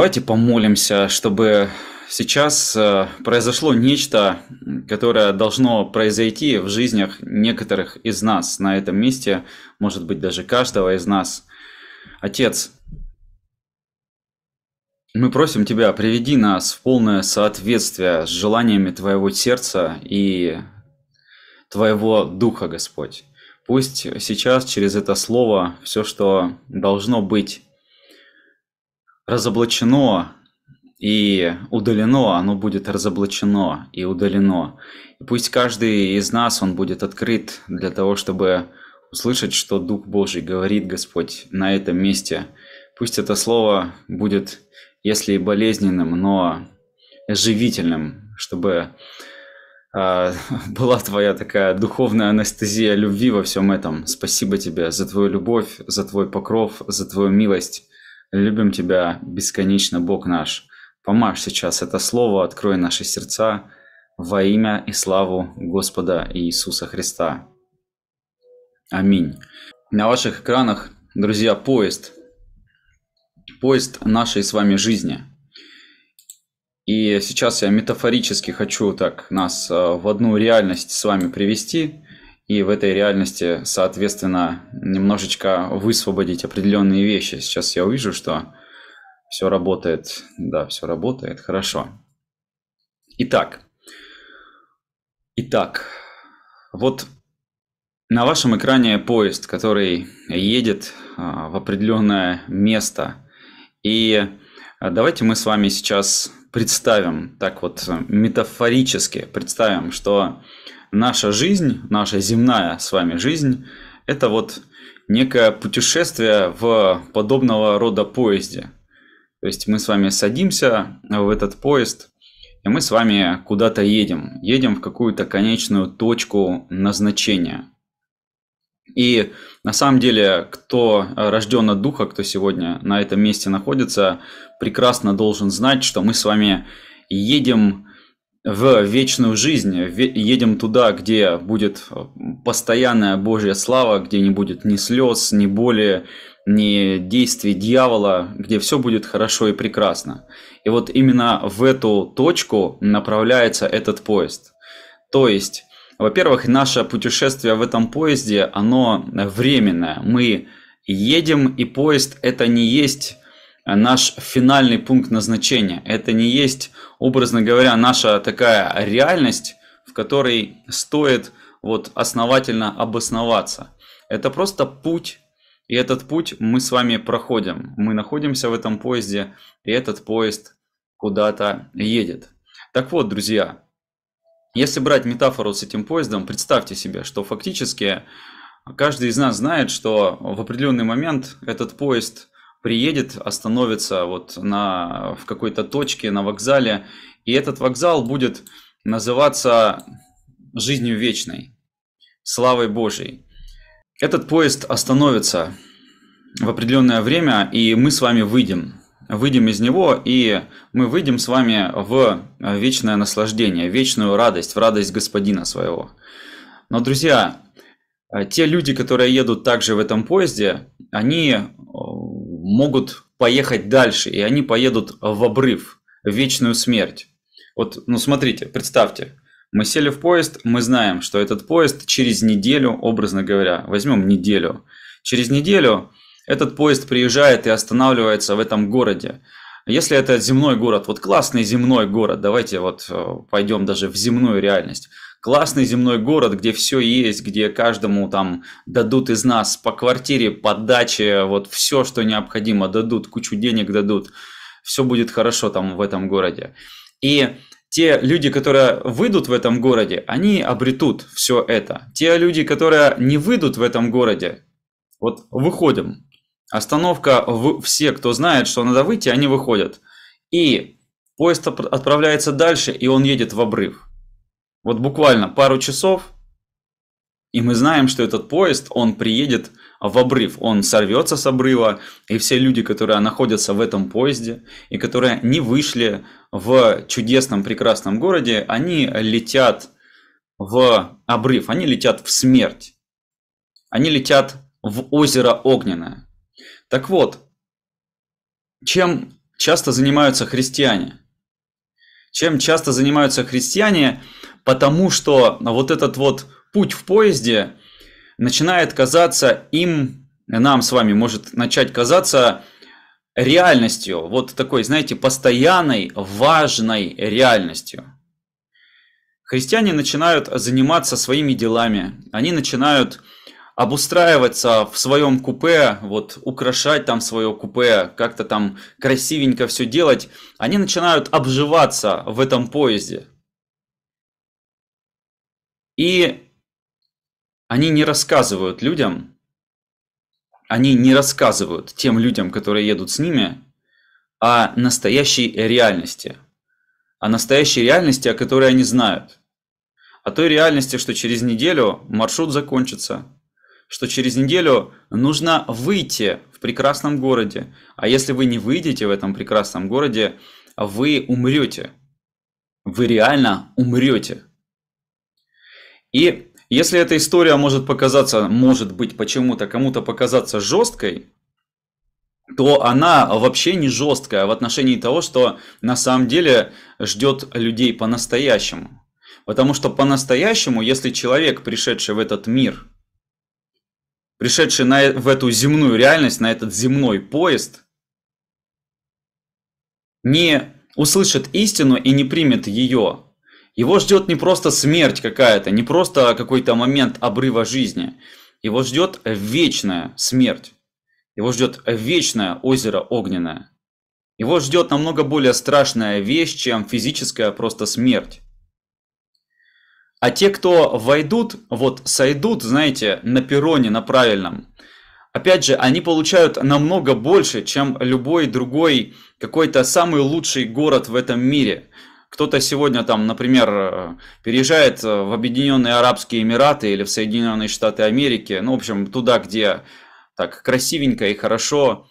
Давайте помолимся, чтобы сейчас э, произошло нечто, которое должно произойти в жизнях некоторых из нас на этом месте, может быть, даже каждого из нас. Отец, мы просим Тебя, приведи нас в полное соответствие с желаниями Твоего сердца и Твоего Духа, Господь. Пусть сейчас через это слово все, что должно быть разоблачено и удалено, оно будет разоблачено и удалено. И пусть каждый из нас, он будет открыт для того, чтобы услышать, что Дух Божий говорит Господь на этом месте. Пусть это слово будет, если и болезненным, но живительным, чтобы э, была твоя такая духовная анестезия любви во всем этом. Спасибо тебе за твою любовь, за твой покров, за твою милость. Любим Тебя бесконечно, Бог наш. Помажь сейчас это слово, открой наши сердца во имя и славу Господа Иисуса Христа. Аминь. На ваших экранах, друзья, поезд. Поезд нашей с вами жизни. И сейчас я метафорически хочу так нас э, в одну реальность с вами привести и в этой реальности, соответственно, немножечко высвободить определенные вещи. Сейчас я увижу, что все работает. Да, все работает. Хорошо. Итак. Итак. Вот на вашем экране поезд, который едет а, в определенное место. И а, давайте мы с вами сейчас представим, так вот метафорически представим, что наша жизнь, наша земная с вами жизнь, это вот некое путешествие в подобного рода поезде. То есть мы с вами садимся в этот поезд, и мы с вами куда-то едем. Едем в какую-то конечную точку назначения. И на самом деле, кто э, рожден от Духа, кто сегодня на этом месте находится, прекрасно должен знать, что мы с вами едем в вечную жизнь, едем туда, где будет э, постоянная Божья слава, где не будет ни слез, ни боли, ни действий дьявола, где все будет хорошо и прекрасно. И вот именно в эту точку направляется этот поезд. То есть во-первых, наше путешествие в этом поезде, оно временное. Мы едем, и поезд это не есть наш финальный пункт назначения. Это не есть, образно говоря, наша такая реальность, в которой стоит вот основательно обосноваться. Это просто путь, и этот путь мы с вами проходим. Мы находимся в этом поезде, и этот поезд куда-то едет. Так вот, друзья, если брать метафору с этим поездом, представьте себе, что фактически каждый из нас знает, что в определенный момент этот поезд приедет, остановится вот на, в какой-то точке на вокзале, и этот вокзал будет называться жизнью вечной, славой Божией. Этот поезд остановится в определенное время, и мы с вами выйдем выйдем из него, и мы выйдем с вами в э, вечное наслаждение, вечную радость, в радость Господина своего. Но, друзья, э, те люди, которые едут также в этом поезде, они э, могут поехать дальше, и они поедут в обрыв, в вечную смерть. Вот, ну смотрите, представьте, мы сели в поезд, мы знаем, что этот поезд через неделю, образно говоря, возьмем неделю, через неделю этот поезд приезжает и останавливается в этом городе. Если это земной город, вот классный земной город, давайте вот э, пойдем даже в земную реальность. Классный земной город, где все есть, где каждому там дадут из нас по квартире, по даче, вот все, что необходимо, дадут, кучу денег дадут, все будет хорошо там в этом городе. И те люди, которые выйдут в этом городе, они обретут все это. Те люди, которые не выйдут в этом городе, вот выходим, Остановка в все, кто знает, что надо выйти, они выходят. И поезд отправляется дальше, и он едет в обрыв. Вот буквально пару часов, и мы знаем, что этот поезд, он приедет в обрыв, он сорвется с обрыва, и все люди, которые находятся в этом поезде, и которые не вышли в чудесном, прекрасном городе, они летят в обрыв, они летят в смерть, они летят в озеро огненное. Так вот, чем часто занимаются христиане? Чем часто занимаются христиане? Потому что вот этот вот путь в поезде начинает казаться им, нам с вами может начать казаться реальностью, вот такой, знаете, постоянной, важной реальностью. Христиане начинают заниматься своими делами, они начинают обустраиваться в своем купе, вот украшать там свое купе, как-то там красивенько все делать, они начинают обживаться в этом поезде. И они не рассказывают людям, они не рассказывают тем людям, которые едут с ними, о настоящей реальности. О настоящей реальности, о которой они знают. О той реальности, что через неделю маршрут закончится, что через неделю нужно выйти в прекрасном городе. А если вы не выйдете в этом прекрасном городе, вы умрете. Вы реально умрете. И если эта история может показаться, может быть, почему-то кому-то показаться жесткой, то она вообще не жесткая в отношении того, что на самом деле ждет людей по-настоящему. Потому что по-настоящему, если человек, пришедший в этот мир – пришедший на, э, в эту земную реальность, на этот земной поезд, не услышит истину и не примет ее. Его ждет не просто смерть какая-то, не просто какой-то момент обрыва жизни. Его ждет вечная смерть. Его ждет вечное озеро огненное. Его ждет намного более страшная вещь, чем физическая просто смерть. А те, кто войдут, вот сойдут, знаете, на перроне, на правильном, опять же, они получают намного больше, чем любой другой какой-то самый лучший город в этом мире. Кто-то сегодня там, например, э, переезжает в Объединенные Арабские Эмираты или в Соединенные Штаты Америки, ну, в общем, туда, где так красивенько и хорошо,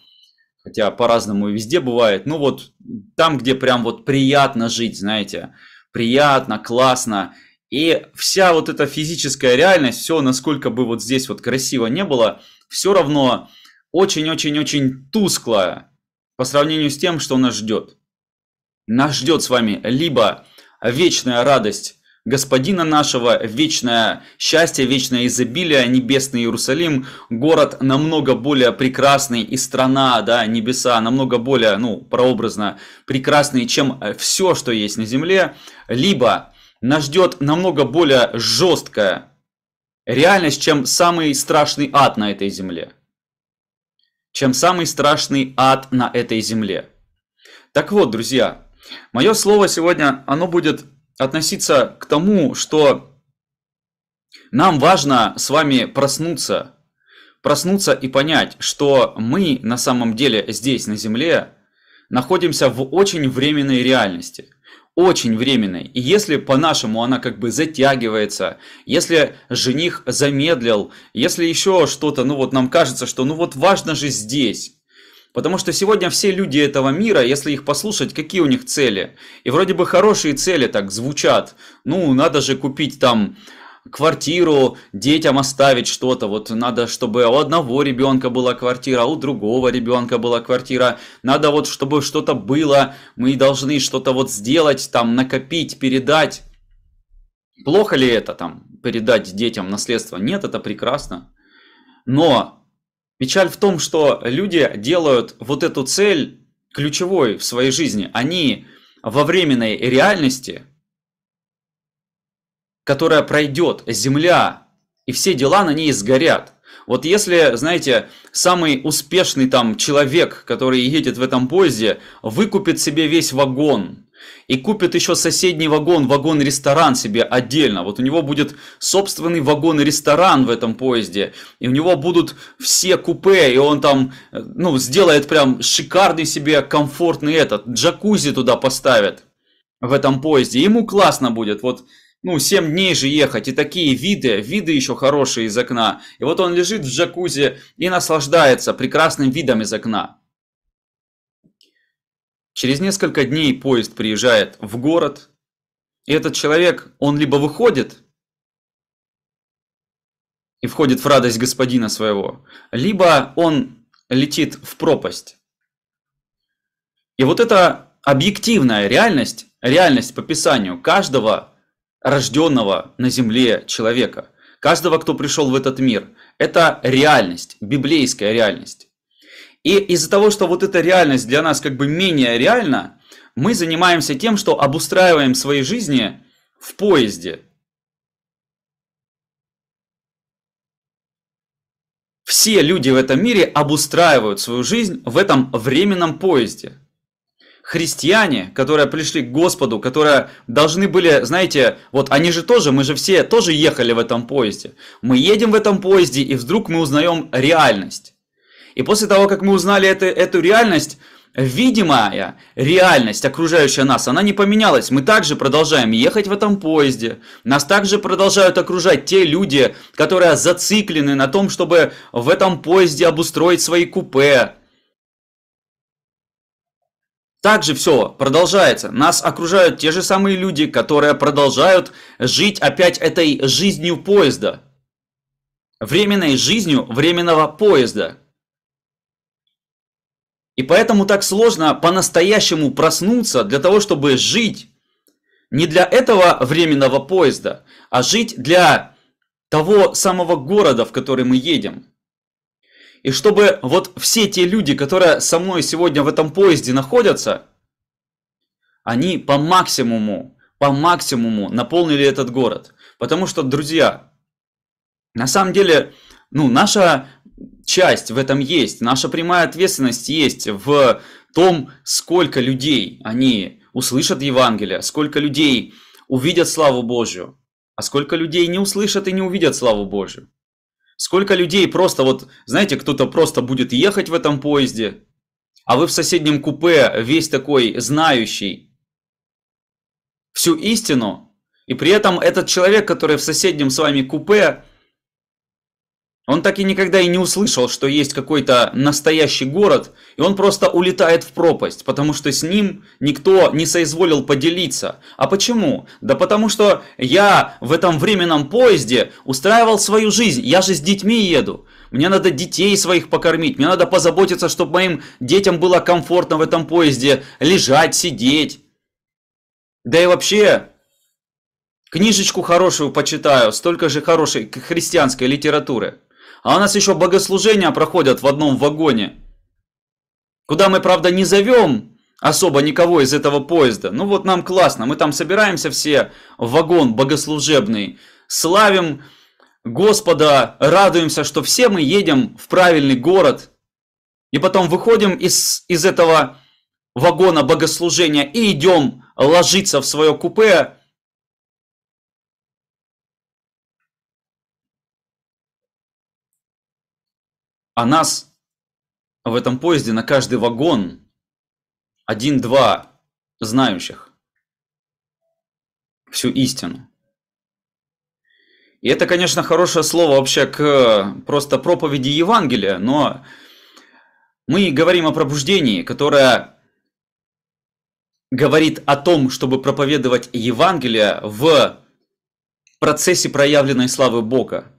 хотя по-разному и везде бывает, ну вот там, где прям вот приятно жить, знаете, приятно, классно, и вся вот эта физическая реальность, все, насколько бы вот здесь вот красиво не было, все равно очень-очень-очень тусклая по сравнению с тем, что нас ждет. Нас ждет с вами либо вечная радость Господина нашего, вечное счастье, вечное изобилие, небесный Иерусалим, город намного более прекрасный и страна, да, небеса намного более, ну, прообразно прекрасные, чем все, что есть на земле, либо нас ждет намного более жесткая реальность, чем самый страшный ад на этой земле. Чем самый страшный ад на этой земле. Так вот, друзья, мое слово сегодня, оно будет относиться к тому, что нам важно с вами проснуться, проснуться и понять, что мы на самом деле здесь, на Земле, находимся в очень временной реальности – очень временной. И если по-нашему она как бы затягивается, если жених замедлил, если еще что-то, ну вот нам кажется, что ну вот важно же здесь. Потому что сегодня все люди этого мира, если их послушать, какие у них цели. И вроде бы хорошие цели так звучат. Ну, надо же купить там квартиру детям оставить что-то. Вот надо, чтобы у одного ребенка была квартира, а у другого ребенка была квартира. Надо вот, чтобы что-то было. Мы должны что-то вот сделать, там, накопить, передать. Плохо ли это там, передать детям наследство? Нет, это прекрасно. Но печаль в том, что люди делают вот эту цель ключевой в своей жизни. Они во временной реальности которая пройдет, земля, и все дела на ней сгорят. Вот если, знаете, самый успешный там человек, который едет в этом поезде, выкупит себе весь вагон, и купит еще соседний вагон, вагон-ресторан себе отдельно. Вот у него будет собственный вагон-ресторан в этом поезде. И у него будут все купе. И он там, ну, сделает прям шикарный себе комфортный этот. Джакузи туда поставит в этом поезде. Ему классно будет. Вот ну, 7 дней же ехать, и такие виды, виды еще хорошие из окна. И вот он лежит в джакузи и наслаждается прекрасным видом из окна. Через несколько дней поезд приезжает в город, и этот человек, он либо выходит и входит в радость господина своего, либо он летит в пропасть. И вот эта объективная реальность, реальность по Писанию каждого рожденного на земле человека, каждого, кто пришел в этот мир. Это реальность, библейская реальность. И из-за того, что вот эта реальность для нас как бы менее реальна, мы занимаемся тем, что обустраиваем свои жизни в поезде. Все люди в этом мире обустраивают свою жизнь в этом временном поезде христиане, которые пришли к Господу, которые должны были, знаете, вот они же тоже, мы же все тоже ехали в этом поезде. Мы едем в этом поезде, и вдруг мы узнаем реальность. И после того, как мы узнали это, эту реальность, видимая реальность, окружающая нас, она не поменялась. Мы также продолжаем ехать в этом поезде. Нас также продолжают окружать те люди, которые зациклены на том, чтобы в этом поезде обустроить свои купе, также все продолжается. Нас окружают те же самые люди, которые продолжают жить опять этой жизнью поезда. Временной жизнью временного поезда. И поэтому так сложно по-настоящему проснуться для того, чтобы жить не для этого временного поезда, а жить для того самого города, в который мы едем – и чтобы вот все те люди, которые со мной сегодня в этом поезде находятся, они по максимуму, по максимуму наполнили этот город. Потому что, друзья, на самом деле, ну, наша часть в этом есть, наша прямая ответственность есть в том, сколько людей они услышат Евангелие, сколько людей увидят славу Божью, а сколько людей не услышат и не увидят славу Божью. Сколько людей просто вот, знаете, кто-то просто будет ехать в этом поезде, а вы в соседнем купе весь такой знающий всю истину, и при этом этот человек, который в соседнем с вами купе, он так и никогда и не услышал, что есть какой-то настоящий город, и он просто улетает в пропасть, потому что с ним никто не соизволил поделиться. А почему? Да потому что я в этом временном поезде устраивал свою жизнь, я же с детьми еду. Мне надо детей своих покормить, мне надо позаботиться, чтобы моим детям было комфортно в этом поезде лежать, сидеть. Да и вообще, книжечку хорошую почитаю, столько же хорошей христианской литературы. А у нас еще богослужения проходят в одном вагоне. Куда мы, правда, не зовем особо никого из этого поезда. Ну вот нам классно, мы там собираемся все в вагон богослужебный, славим Господа, радуемся, что все мы едем в правильный город. И потом выходим из, из этого вагона богослужения и идем ложиться в свое купе А нас в этом поезде на каждый вагон один-два знающих всю истину. И это, конечно, хорошее слово вообще к просто проповеди Евангелия, но мы говорим о пробуждении, которое говорит о том, чтобы проповедовать Евангелие в процессе проявленной славы Бога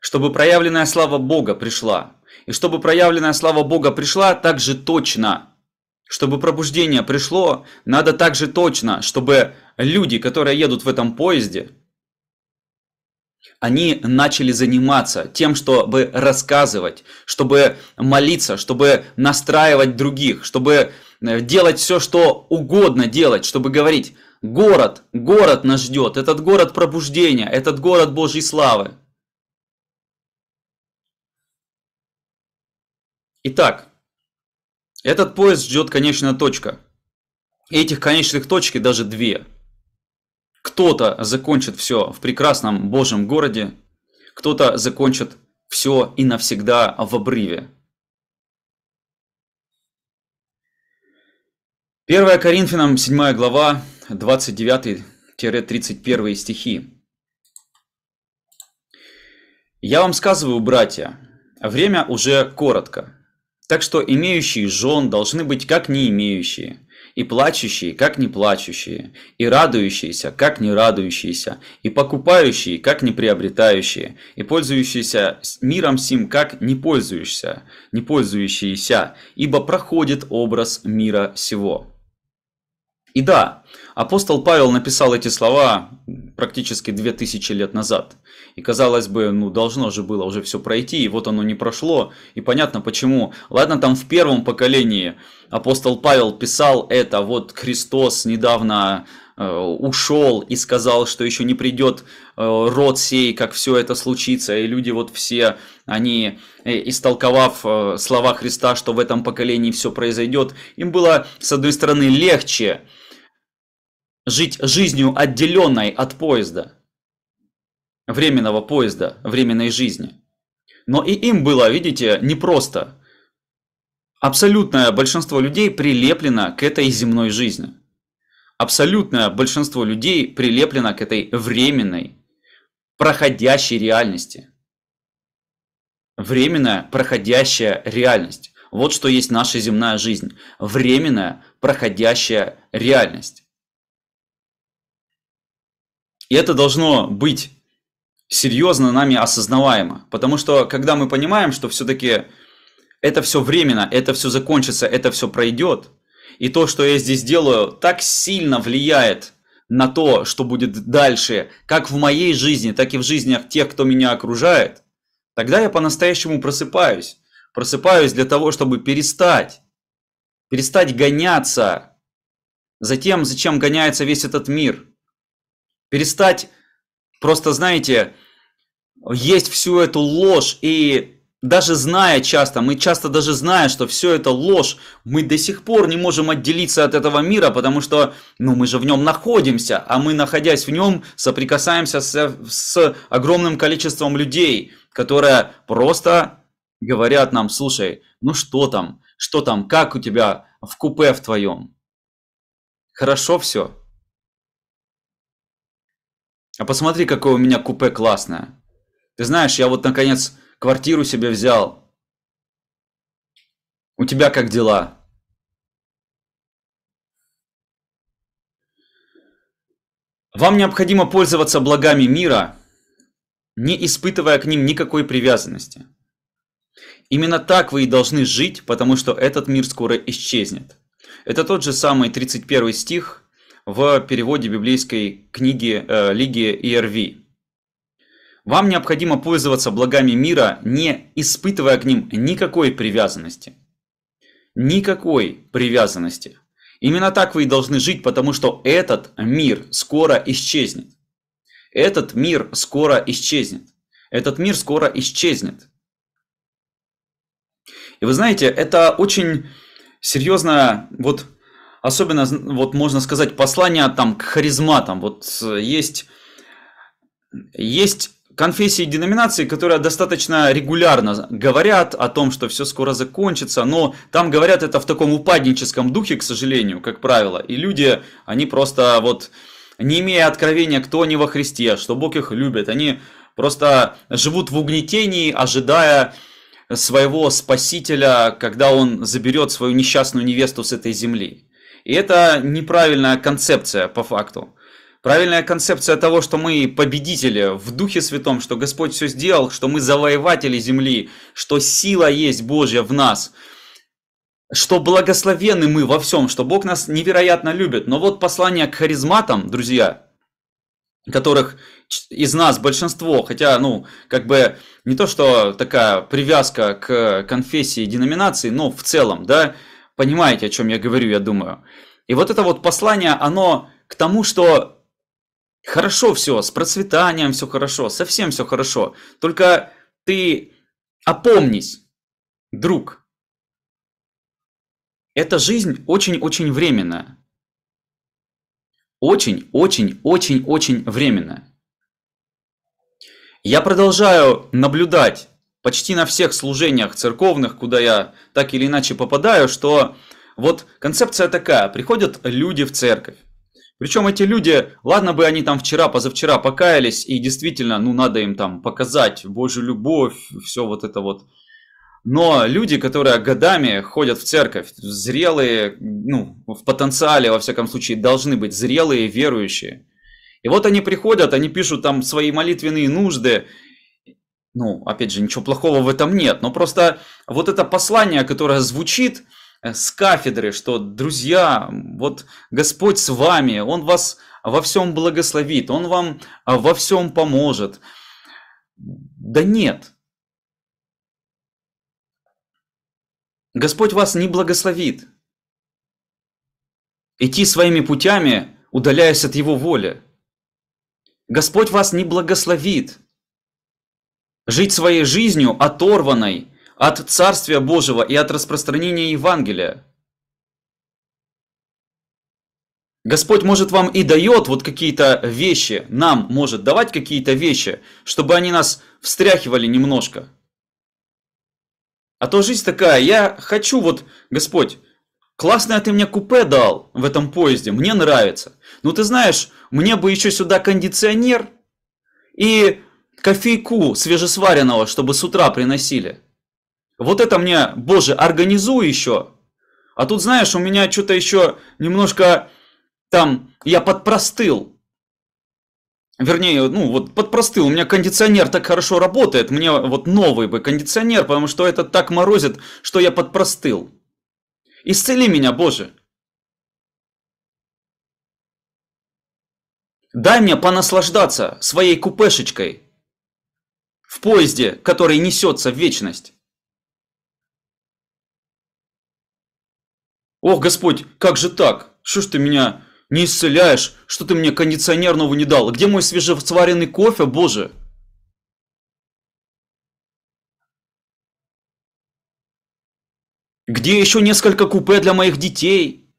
чтобы проявленная слава Бога пришла. И чтобы проявленная слава Бога пришла так же точно. Чтобы пробуждение пришло, надо так же точно, чтобы люди, которые едут в этом поезде, они начали заниматься тем, чтобы рассказывать, чтобы молиться, чтобы настраивать других, чтобы э, делать все, что угодно делать, чтобы говорить, город, город нас ждет, этот город пробуждения, этот город Божьей славы. Итак, этот поезд ждет конечная точка. И этих конечных точек даже две. Кто-то закончит все в прекрасном Божьем городе, кто-то закончит все и навсегда в обрыве. 1 Коринфянам 7 глава 29-31 стихи. «Я вам сказываю, братья, время уже коротко. Так что имеющие жен должны быть как не имеющие, и плачущие, как не плачущие, и радующиеся, как не радующиеся, и покупающие, как не приобретающие, и пользующиеся миром сим, как не пользующиеся, не пользующиеся, ибо проходит образ мира сего». И да, апостол Павел написал эти слова практически 2000 лет назад. И казалось бы, ну должно же было уже все пройти, и вот оно не прошло, и понятно почему. Ладно, там в первом поколении апостол Павел писал это, вот Христос недавно э, ушел и сказал, что еще не придет э, род сей, как все это случится, и люди вот все, они, э, истолковав слова Христа, что в этом поколении все произойдет, им было, с одной стороны, легче, жить жизнью, отделенной от поезда, временного поезда, временной жизни. Но и им было, видите, непросто. Абсолютное большинство людей прилеплено к этой земной жизни. Абсолютное большинство людей прилеплено к этой временной, проходящей реальности. Временная, проходящая реальность. Вот что есть наша земная жизнь. Временная, проходящая реальность. И это должно быть серьезно нами осознаваемо. Потому что когда мы понимаем, что все-таки это все временно, это все закончится, это все пройдет, и то, что я здесь делаю, так сильно влияет на то, что будет дальше, как в моей жизни, так и в жизнях тех, кто меня окружает, тогда я по-настоящему просыпаюсь. Просыпаюсь для того, чтобы перестать, перестать гоняться за тем, зачем гоняется весь этот мир – Перестать просто, знаете, есть всю эту ложь и даже зная часто, мы часто даже зная, что все это ложь, мы до сих пор не можем отделиться от этого мира, потому что ну, мы же в нем находимся, а мы, находясь в нем, соприкасаемся с, с огромным количеством людей, которые просто говорят нам, слушай, ну что там, что там, как у тебя в купе в твоем? Хорошо все? А посмотри, какое у меня купе классное. Ты знаешь, я вот наконец квартиру себе взял. У тебя как дела? Вам необходимо пользоваться благами мира, не испытывая к ним никакой привязанности. Именно так вы и должны жить, потому что этот мир скоро исчезнет. Это тот же самый 31 стих в переводе библейской книги э, Лиги ИРВ. Вам необходимо пользоваться благами мира, не испытывая к ним никакой привязанности. Никакой привязанности. Именно так вы и должны жить, потому что этот мир скоро исчезнет. Этот мир скоро исчезнет. Этот мир скоро исчезнет. И вы знаете, это очень серьезная вот особенно, вот можно сказать, послание там к харизматам. Вот э, есть, есть конфессии и деноминации, которые достаточно регулярно говорят о том, что все скоро закончится, но там говорят это в таком упадническом духе, к сожалению, как правило. И люди, они просто вот, не имея откровения, кто они во Христе, что Бог их любит, они просто живут в угнетении, ожидая своего спасителя, когда он заберет свою несчастную невесту с этой земли. И это неправильная концепция по факту. Правильная концепция того, что мы победители в Духе Святом, что Господь все сделал, что мы завоеватели земли, что сила есть Божья в нас, что благословены мы во всем, что Бог нас невероятно любит. Но вот послание к харизматам, друзья, которых из нас большинство, хотя, ну, как бы не то, что такая привязка к конфессии и деноминации, но в целом, да, Понимаете, о чем я говорю, я думаю. И вот это вот послание, оно к тому, что хорошо все, с процветанием все хорошо, совсем все хорошо. Только ты опомнись, друг. Эта жизнь очень-очень временная. Очень-очень-очень-очень временная. Я продолжаю наблюдать почти на всех служениях церковных, куда я так или иначе попадаю, что вот концепция такая, приходят люди в церковь. Причем эти люди, ладно бы они там вчера, позавчера покаялись, и действительно, ну надо им там показать Божью любовь, все вот это вот. Но люди, которые годами ходят в церковь, зрелые, ну, в потенциале, во всяком случае, должны быть зрелые, верующие. И вот они приходят, они пишут там свои молитвенные нужды, ну, опять же, ничего плохого в этом нет, но просто вот это послание, которое звучит э, с кафедры, что, друзья, вот Господь с вами, Он вас во всем благословит, Он вам а, во всем поможет. Да нет. Господь вас не благословит. Идти своими путями, удаляясь от Его воли. Господь вас не благословит. Жить своей жизнью, оторванной от Царствия Божьего и от распространения Евангелия. Господь может вам и дает вот какие-то вещи, нам может давать какие-то вещи, чтобы они нас встряхивали немножко. А то жизнь такая, я хочу вот, Господь, классное ты мне купе дал в этом поезде, мне нравится. Но ну, ты знаешь, мне бы еще сюда кондиционер и кофейку свежесваренного, чтобы с утра приносили. Вот это мне, боже, организуй еще. А тут, знаешь, у меня что-то еще немножко там, я подпростыл. Вернее, ну вот подпростыл, у меня кондиционер так хорошо работает, мне вот новый бы кондиционер, потому что это так морозит, что я подпростыл. Исцели меня, Боже. Дай мне понаслаждаться своей купешечкой в поезде, который несется в вечность. Ох, Господь, как же так? Что ж ты меня не исцеляешь? Что ты мне кондиционер новый не дал? Где мой свежесваренный кофе, Боже? Где еще несколько купе для моих детей?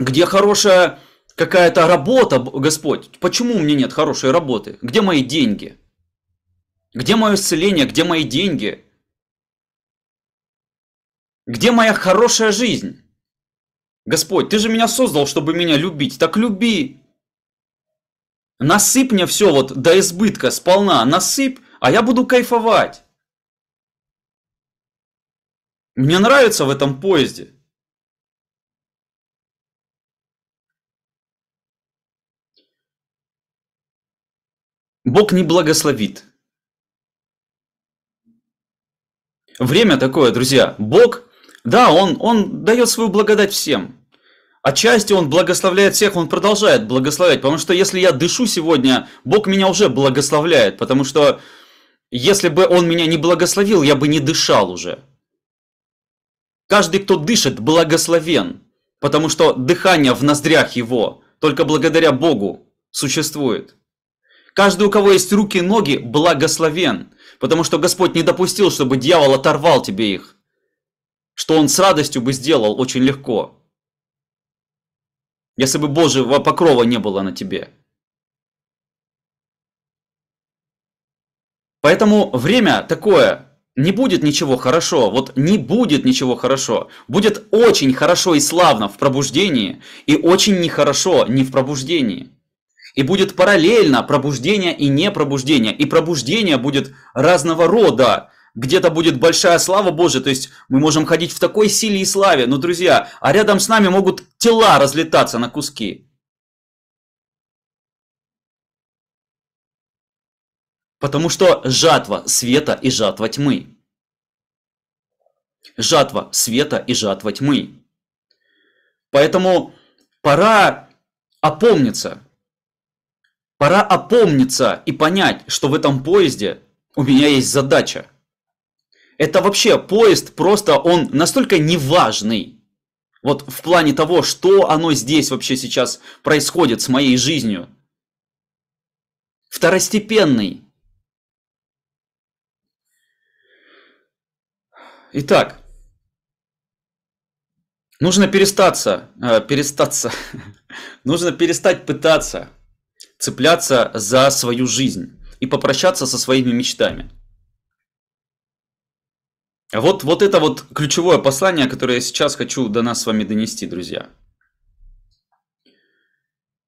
Где хорошая какая-то работа, Господь, почему у меня нет хорошей работы? Где мои деньги? Где мое исцеление? Где мои деньги? Где моя хорошая жизнь? Господь, ты же меня создал, чтобы меня любить. Так люби. Насыпь мне все вот до избытка, сполна. Насыпь, а я буду кайфовать. Мне нравится в этом поезде. Бог не благословит. Время такое, друзья. Бог, да, он, он дает свою благодать всем. Отчасти Он благословляет всех, Он продолжает благословлять, потому что если я дышу сегодня, Бог меня уже благословляет, потому что если бы Он меня не благословил, я бы не дышал уже. Каждый, кто дышит, благословен, потому что дыхание в ноздрях его, только благодаря Богу существует. Каждый, у кого есть руки и ноги, благословен, потому что Господь не допустил, чтобы дьявол оторвал тебе их, что он с радостью бы сделал очень легко, если бы Божьего покрова не было на тебе. Поэтому время такое, не будет ничего хорошо, вот не будет ничего хорошо. Будет очень хорошо и славно в пробуждении, и очень нехорошо не в пробуждении. И будет параллельно пробуждение и непробуждение. И пробуждение будет разного рода. Где-то будет большая слава Божия, то есть мы можем ходить в такой силе и славе. Но, друзья, а рядом с нами могут тела разлетаться на куски. Потому что жатва света и жатва тьмы. Жатва света и жатва тьмы. Поэтому пора опомниться, Пора опомниться и понять, что в этом поезде у меня есть задача. Это вообще поезд, просто он настолько неважный. Вот в плане того, что оно здесь вообще сейчас происходит с моей жизнью. Второстепенный. Итак, нужно перестаться, э, перестаться, нужно перестать пытаться цепляться за свою жизнь и попрощаться со своими мечтами. Вот, вот это вот ключевое послание, которое я сейчас хочу до нас с вами донести, друзья.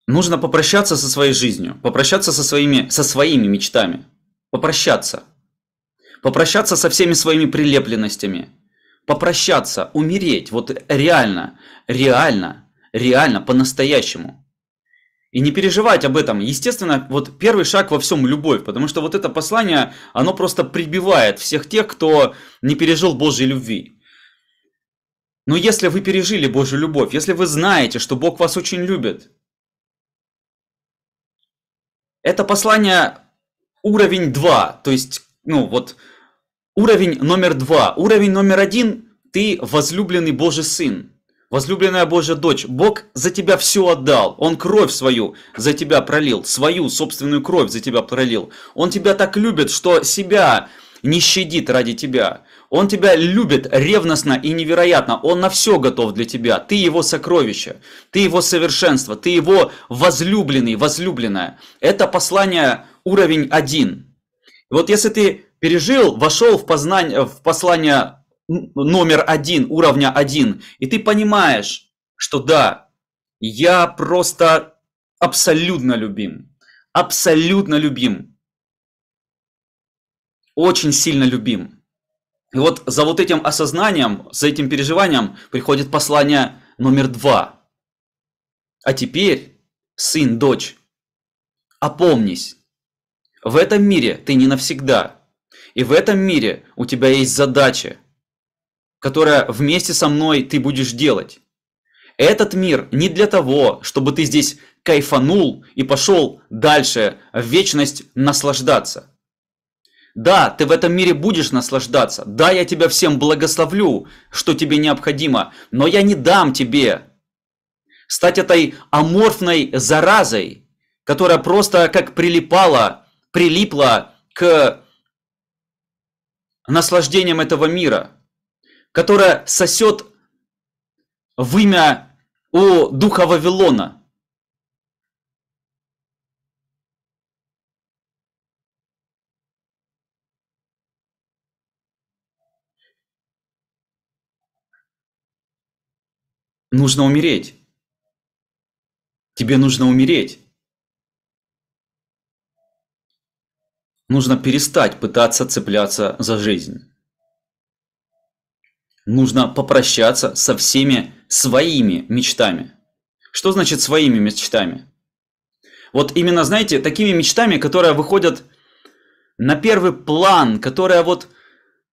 Нужно попрощаться со своей жизнью, попрощаться со своими, со своими мечтами, попрощаться. Попрощаться со всеми своими прилепленностями, попрощаться, умереть, вот реально, реально, реально, по-настоящему. И не переживать об этом. Естественно, вот первый шаг во всем любовь, потому что вот это послание, оно просто прибивает всех тех, кто не пережил Божьей любви. Но если вы пережили Божью любовь, если вы знаете, что Бог вас очень любит, это послание уровень 2, то есть, ну вот, уровень номер 2. Уровень номер один ты возлюбленный Божий Сын. Возлюбленная Божья дочь, Бог за тебя все отдал. Он кровь свою за тебя пролил, свою собственную кровь за тебя пролил. Он тебя так любит, что себя не щадит ради тебя. Он тебя любит ревностно и невероятно. Он на все готов для тебя. Ты его сокровище, ты его совершенство, ты его возлюбленный, возлюбленная. Это послание уровень один. Вот если ты пережил, вошел в, познание, в послание номер один, уровня один. И ты понимаешь, что да, я просто абсолютно любим. Абсолютно любим. Очень сильно любим. И вот за вот этим осознанием, за этим переживанием приходит послание номер два. А теперь, сын, дочь, опомнись. В этом мире ты не навсегда. И в этом мире у тебя есть задача которое вместе со мной ты будешь делать. Этот мир не для того, чтобы ты здесь кайфанул и пошел дальше в вечность наслаждаться. Да, ты в этом мире будешь наслаждаться. Да, я тебя всем благословлю, что тебе необходимо, но я не дам тебе стать этой аморфной заразой, которая просто как прилипала, прилипла к наслаждениям этого мира которая сосет вымя у духа Вавилона. Нужно умереть. Тебе нужно умереть. Нужно перестать пытаться цепляться за жизнь нужно попрощаться со всеми своими мечтами. Что значит своими мечтами? Вот именно, знаете, такими мечтами, которые выходят на первый план, которые вот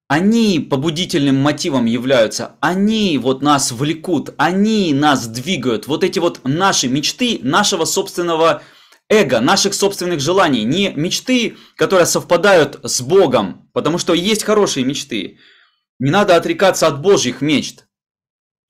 они побудительным мотивом являются, они вот нас влекут, они нас двигают. Вот эти вот наши мечты, нашего собственного эго, наших собственных желаний, не мечты, которые совпадают с Богом, потому что есть хорошие мечты, не надо отрекаться от божьих мечт.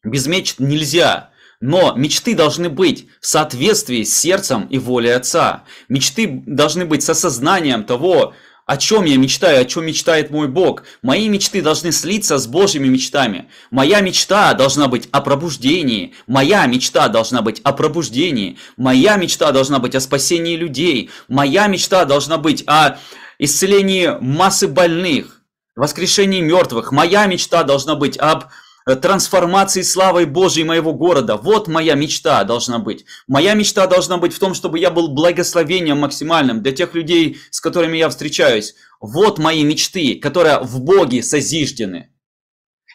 Без мечт нельзя. Но мечты должны быть в соответствии с сердцем и волей Отца. Мечты должны быть с осознанием того, о чем я мечтаю, о чем мечтает мой Бог. Мои мечты должны слиться с Божьими мечтами. Моя мечта должна быть о пробуждении. Моя мечта должна быть о пробуждении. Моя мечта должна быть о спасении людей. Моя мечта должна быть о исцелении массы больных воскрешении мертвых. Моя мечта должна быть об э, трансформации славы Божией моего города. Вот моя мечта должна быть. Моя мечта должна быть в том, чтобы я был благословением максимальным для тех людей, с которыми я встречаюсь. Вот мои мечты, которые в Боге созиждены.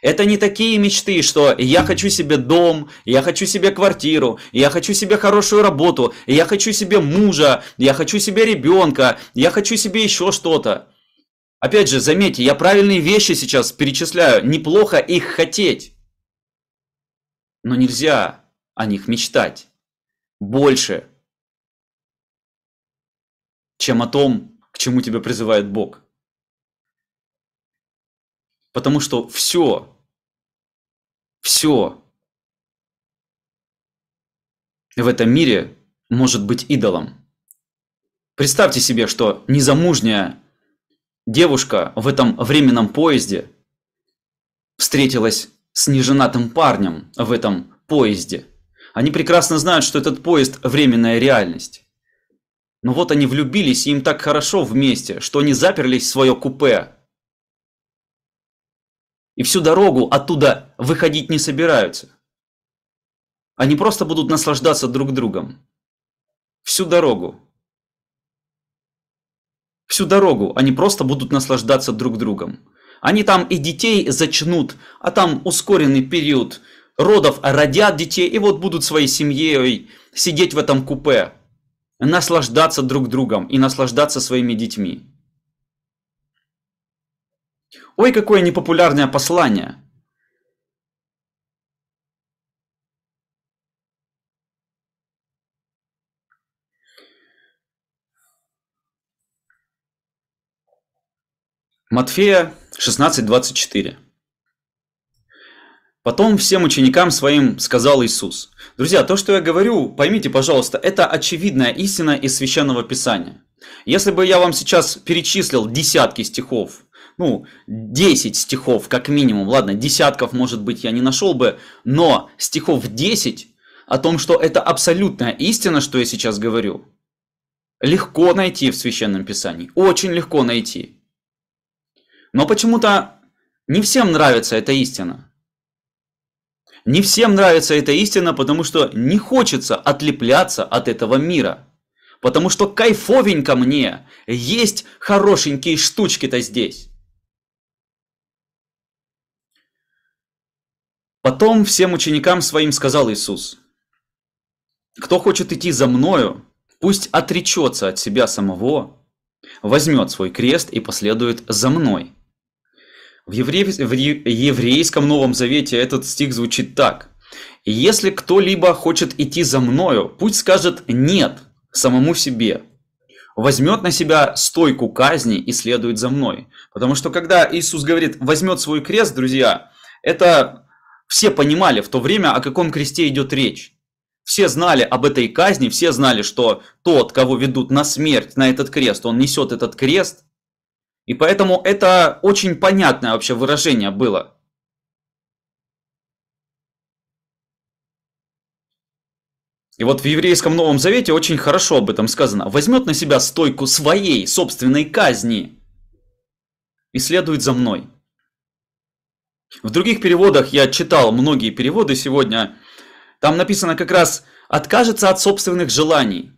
Это не такие мечты, что я хочу себе дом, я хочу себе квартиру, я хочу себе хорошую работу, я хочу себе мужа, я хочу себе ребенка, я хочу себе еще что-то. Опять же, заметьте, я правильные вещи сейчас перечисляю. Неплохо их хотеть. Но нельзя о них мечтать. Больше, чем о том, к чему тебя призывает Бог. Потому что все, все в этом мире может быть идолом. Представьте себе, что незамужняя Девушка в этом временном поезде встретилась с неженатым парнем в этом поезде. Они прекрасно знают, что этот поезд – временная реальность. Но вот они влюбились, и им так хорошо вместе, что они заперлись в свое купе. И всю дорогу оттуда выходить не собираются. Они просто будут наслаждаться друг другом. Всю дорогу всю дорогу они просто будут наслаждаться друг другом. Они там и детей зачнут, а там ускоренный период родов родят детей, и вот будут своей семьей сидеть в этом купе, наслаждаться друг другом и наслаждаться своими детьми. Ой, какое непопулярное послание. Матфея 16:24. Потом всем ученикам своим сказал Иисус. Друзья, то, что я говорю, поймите, пожалуйста, это очевидная истина из Священного Писания. Если бы я вам сейчас перечислил десятки стихов, ну, 10 стихов как минимум, ладно, десятков, может быть, я не нашел бы, но стихов 10 о том, что это абсолютная истина, что я сейчас говорю, легко найти в Священном Писании, очень легко найти. Но почему-то не всем нравится эта истина. Не всем нравится эта истина, потому что не хочется отлепляться от этого мира. Потому что кайфовенько мне, есть хорошенькие штучки-то здесь. Потом всем ученикам своим сказал Иисус, «Кто хочет идти за Мною, пусть отречется от себя самого, возьмет свой крест и последует за Мной». В, евре... в еврейском Новом Завете этот стих звучит так. «Если кто-либо хочет идти за мною, пусть скажет «нет» самому себе, возьмет на себя стойку казни и следует за мной». Потому что когда Иисус говорит «возьмет свой крест», друзья, это все понимали в то время, о каком кресте идет речь. Все знали об этой казни, все знали, что тот, кого ведут на смерть, на этот крест, он несет этот крест, и поэтому это очень понятное вообще выражение было. И вот в еврейском Новом Завете очень хорошо об этом сказано. Возьмет на себя стойку своей собственной казни и следует за мной. В других переводах я читал многие переводы сегодня. Там написано как раз «откажется от собственных желаний».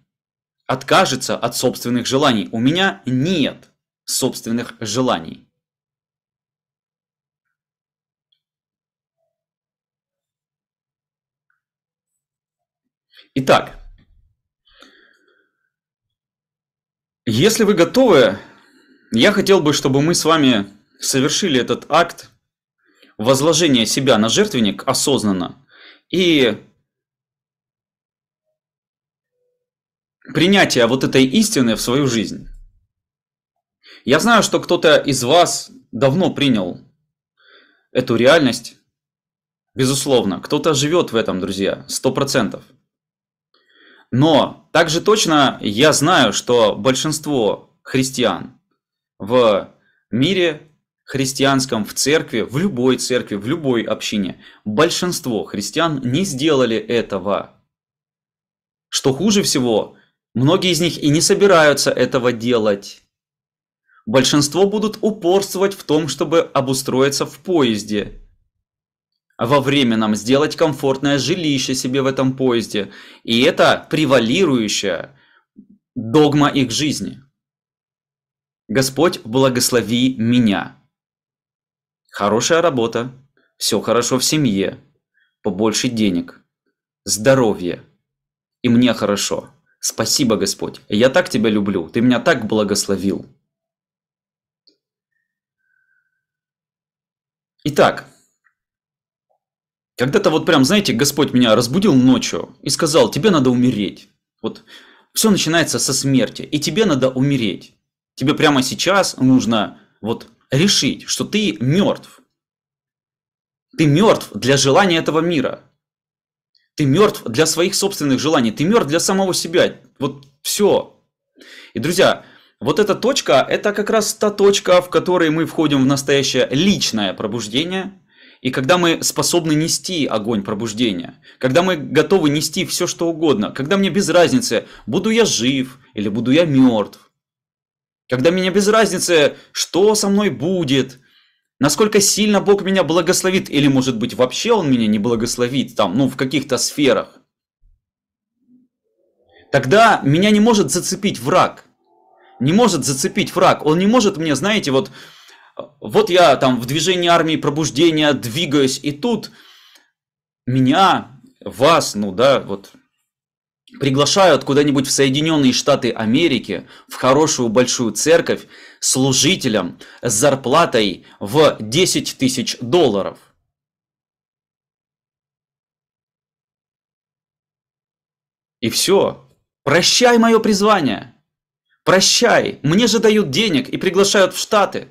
Откажется от собственных желаний. У меня нет собственных желаний. Итак, если вы готовы, я хотел бы, чтобы мы с вами совершили этот акт возложения себя на жертвенник осознанно и принятия вот этой истины в свою жизнь. Я знаю, что кто-то из вас давно принял эту реальность. Безусловно, кто-то живет в этом, друзья, сто процентов. Но также точно я знаю, что большинство христиан в мире христианском, в церкви, в любой церкви, в любой общине, большинство христиан не сделали этого. Что хуже всего, многие из них и не собираются этого делать большинство будут упорствовать в том, чтобы обустроиться в поезде. Во временном сделать комфортное жилище себе в этом поезде. И это превалирующая догма их жизни. Господь, благослови меня. Хорошая работа, все хорошо в семье, побольше денег, здоровье. И мне хорошо. Спасибо, Господь. Я так тебя люблю. Ты меня так благословил. Итак, когда-то вот прям, знаете, Господь меня разбудил ночью и сказал, тебе надо умереть. Вот все начинается со смерти, и тебе надо умереть. Тебе прямо сейчас нужно вот решить, что ты мертв. Ты мертв для желания этого мира. Ты мертв для своих собственных желаний. Ты мертв для самого себя. Вот все. И, друзья, вот эта точка, это как раз та точка, в которой мы входим в настоящее личное пробуждение, и когда мы способны нести огонь пробуждения, когда мы готовы нести все, что угодно, когда мне без разницы, буду я жив или буду я мертв, когда меня без разницы, что со мной будет, насколько сильно Бог меня благословит, или, может быть, вообще Он меня не благословит, там, ну, в каких-то сферах, тогда меня не может зацепить враг – не может зацепить враг. Он не может мне, знаете, вот, вот я там в движении армии пробуждения двигаюсь, и тут меня, вас, ну да, вот приглашают куда-нибудь в Соединенные Штаты Америки, в хорошую большую церковь, служителям с зарплатой в 10 тысяч долларов. И все. Прощай мое призвание. Прощай, мне же дают денег и приглашают в Штаты.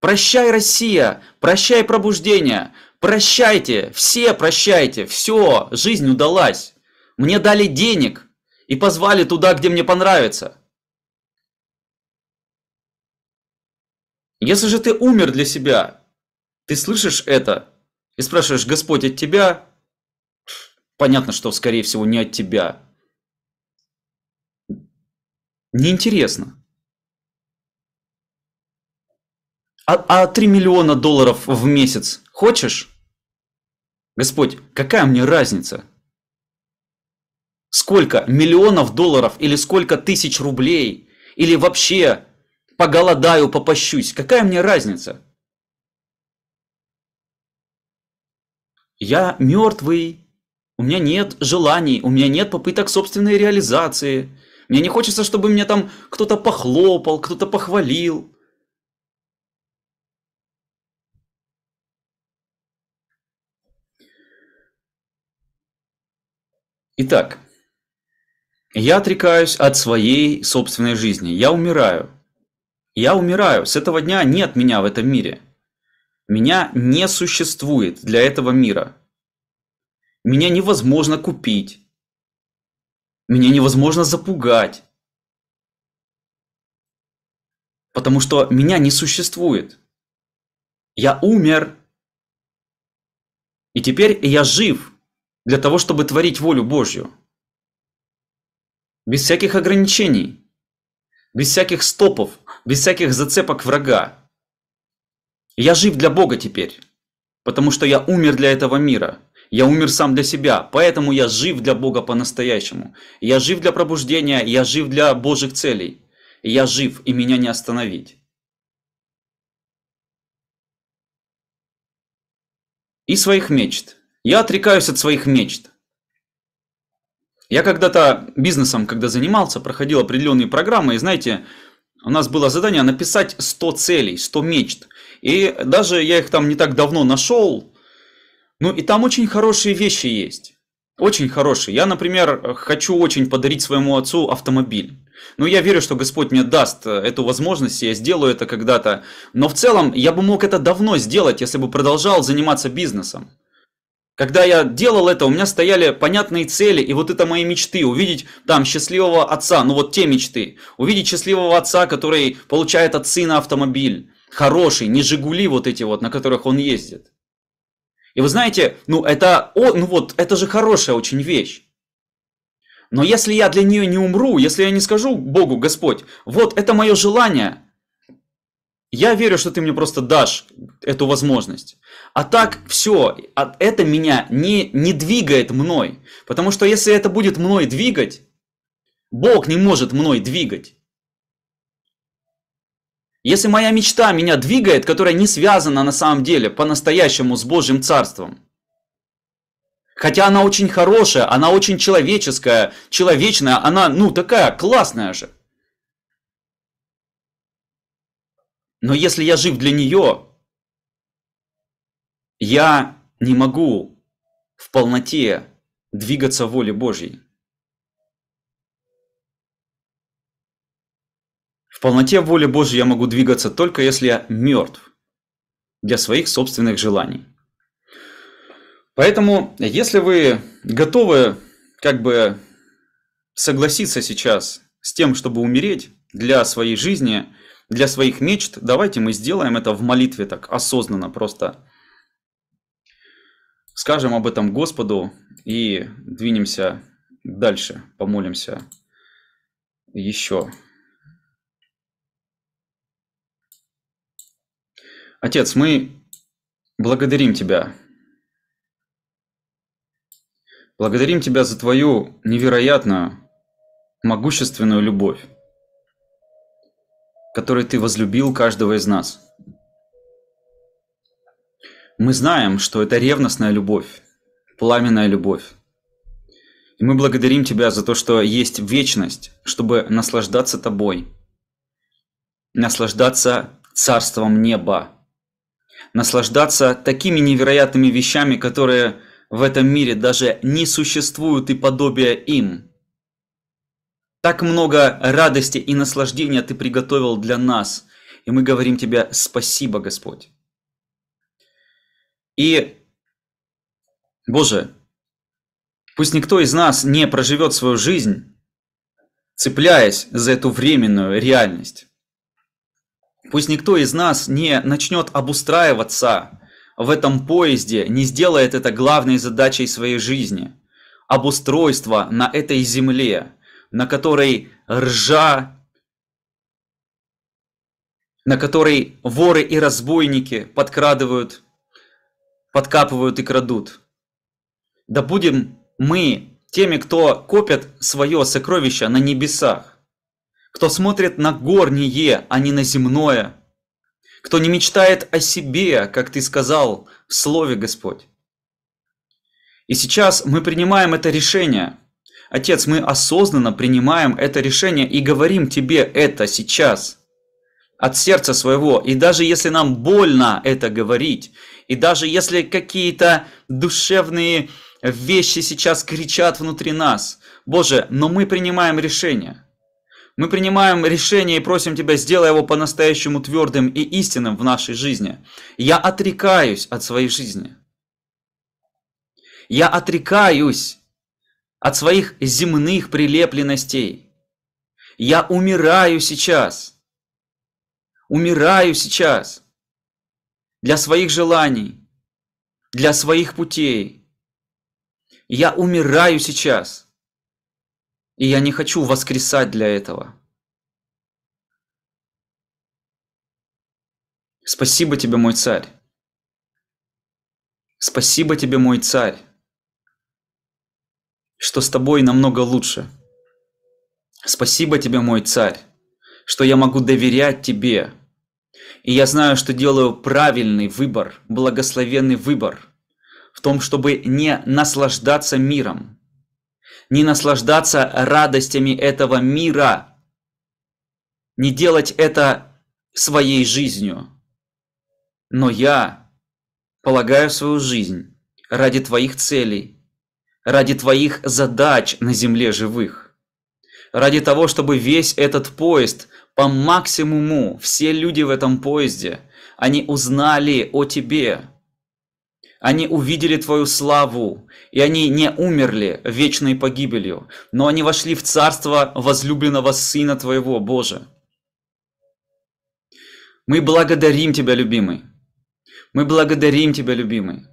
Прощай, Россия! Прощай, пробуждение! Прощайте! Все прощайте! Все! Жизнь удалась! Мне дали денег и позвали туда, где мне понравится. Если же ты умер для себя, ты слышишь это и спрашиваешь, Господь, от тебя? Понятно, что, скорее всего, не от тебя неинтересно. А, а 3 миллиона долларов в месяц хочешь? Господь, какая мне разница? Сколько миллионов долларов или сколько тысяч рублей? Или вообще поголодаю, попощусь? Какая мне разница? Я мертвый. У меня нет желаний, у меня нет попыток собственной реализации. Мне не хочется, чтобы меня там кто-то похлопал, кто-то похвалил. Итак, я отрекаюсь от своей собственной жизни. Я умираю. Я умираю. С этого дня нет меня в этом мире. Меня не существует для этого мира. Меня невозможно купить. Меня невозможно запугать. Потому что меня не существует. Я умер. И теперь я жив для того, чтобы творить волю Божью. Без всяких ограничений, без всяких стопов, без всяких зацепок врага. Я жив для Бога теперь, потому что я умер для этого мира. Я умер сам для себя, поэтому я жив для Бога по-настоящему. Я жив для пробуждения, я жив для Божьих целей. Я жив, и меня не остановить. И своих мечт. Я отрекаюсь от своих мечт. Я когда-то бизнесом, когда занимался, проходил определенные программы, и знаете, у нас было задание написать 100 целей, 100 мечт. И даже я их там не так давно нашел, ну и там очень хорошие вещи есть. Очень хорошие. Я, например, э, хочу очень подарить своему отцу автомобиль. Но ну, я верю, что Господь мне даст э, эту возможность, и я сделаю это когда-то. Но в целом я бы мог это давно сделать, если бы продолжал заниматься бизнесом. Когда я делал это, у меня стояли понятные цели, и вот это мои мечты. Увидеть там счастливого отца, ну вот те мечты. Увидеть счастливого отца, который получает от сына автомобиль. Хороший, не Жигули вот эти вот, на которых он ездит. И вы знаете, ну это, о, ну вот, это же хорошая очень вещь. Но если я для нее не умру, если я не скажу Богу, Господь, вот это мое желание, я верю, что ты мне просто дашь эту возможность. А так все, а это меня не, не двигает мной. Потому что если это будет мной двигать, Бог не может мной двигать. Если моя мечта меня двигает, которая не связана на самом деле по-настоящему с Божьим Царством, хотя она очень хорошая, она очень человеческая, человечная, она, ну, такая классная же. Но если я жив для нее, я не могу в полноте двигаться воле Божьей. В полноте воли Божьей я могу двигаться только если я мертв для своих собственных желаний. Поэтому, если вы готовы как бы согласиться сейчас с тем, чтобы умереть для своей жизни, для своих мечт, давайте мы сделаем это в молитве так осознанно просто. Скажем об этом Господу и двинемся дальше, помолимся еще. Отец, мы благодарим Тебя. Благодарим Тебя за Твою невероятно могущественную любовь, которой Ты возлюбил каждого из нас. Мы знаем, что это ревностная любовь, пламенная любовь. И мы благодарим Тебя за то, что есть вечность, чтобы наслаждаться Тобой, наслаждаться Царством Неба – наслаждаться такими невероятными вещами, которые в этом мире даже не существуют и подобия им. Так много радости и наслаждения ты приготовил для нас, и мы говорим тебе спасибо, Господь. И, Боже, пусть никто из нас не проживет свою жизнь, цепляясь за эту временную реальность. Пусть никто из нас не начнет обустраиваться в этом поезде, не сделает это главной задачей своей жизни. Обустройство на этой земле, на которой ржа, на которой воры и разбойники подкрадывают, подкапывают и крадут. Да будем мы теми, кто копят свое сокровище на небесах кто смотрит на горние, а не на земное, кто не мечтает о себе, как ты сказал в Слове Господь. И сейчас мы принимаем это решение. Отец, мы осознанно принимаем это решение и говорим тебе это сейчас от сердца своего. И даже если нам больно это говорить, и даже если какие-то душевные вещи сейчас кричат внутри нас, Боже, но мы принимаем решение – мы принимаем решение и просим Тебя, сделай его по-настоящему твердым и истинным в нашей жизни. Я отрекаюсь от своей жизни. Я отрекаюсь от своих земных прилепленностей. Я умираю сейчас. Умираю сейчас для своих желаний, для своих путей. Я умираю сейчас – и я не хочу воскресать для этого. Спасибо тебе, мой царь. Спасибо тебе, мой царь, что с тобой намного лучше. Спасибо тебе, мой царь, что я могу доверять тебе. И я знаю, что делаю правильный выбор, благословенный выбор в том, чтобы не наслаждаться миром, не наслаждаться радостями этого мира, не делать это своей жизнью. Но я полагаю свою жизнь ради твоих целей, ради твоих задач на земле живых, ради того, чтобы весь этот поезд по максимуму, все люди в этом поезде, они узнали о тебе, они увидели Твою славу, и они не умерли вечной погибелью, но они вошли в царство возлюбленного Сына Твоего, Боже. Мы благодарим Тебя, любимый. Мы благодарим Тебя, любимый,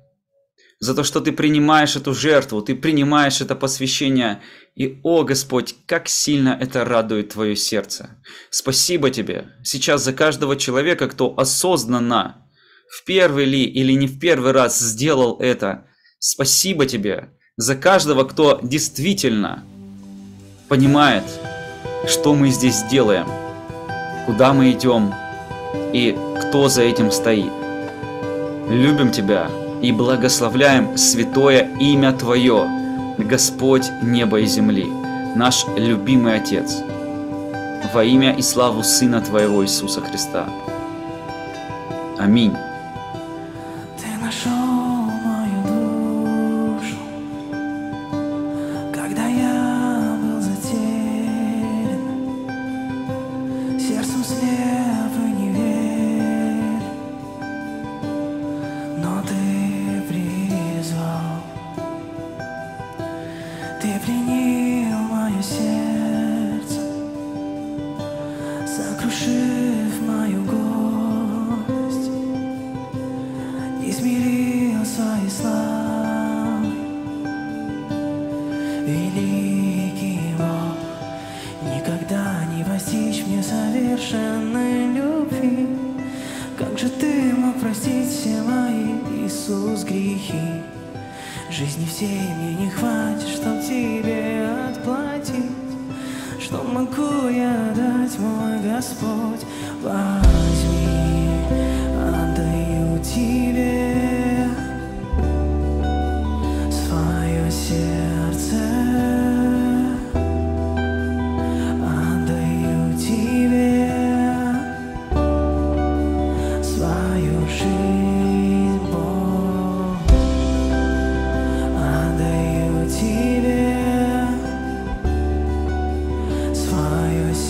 за то, что Ты принимаешь эту жертву, Ты принимаешь это посвящение. И, о Господь, как сильно это радует Твое сердце. Спасибо Тебе сейчас за каждого человека, кто осознанно в первый ли или не в первый раз сделал это, спасибо тебе за каждого, кто действительно понимает, что мы здесь делаем, куда мы идем и кто за этим стоит. Любим Тебя и благословляем святое имя Твое, Господь неба и земли, наш любимый Отец, во имя и славу Сына Твоего Иисуса Христа. Аминь.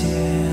界。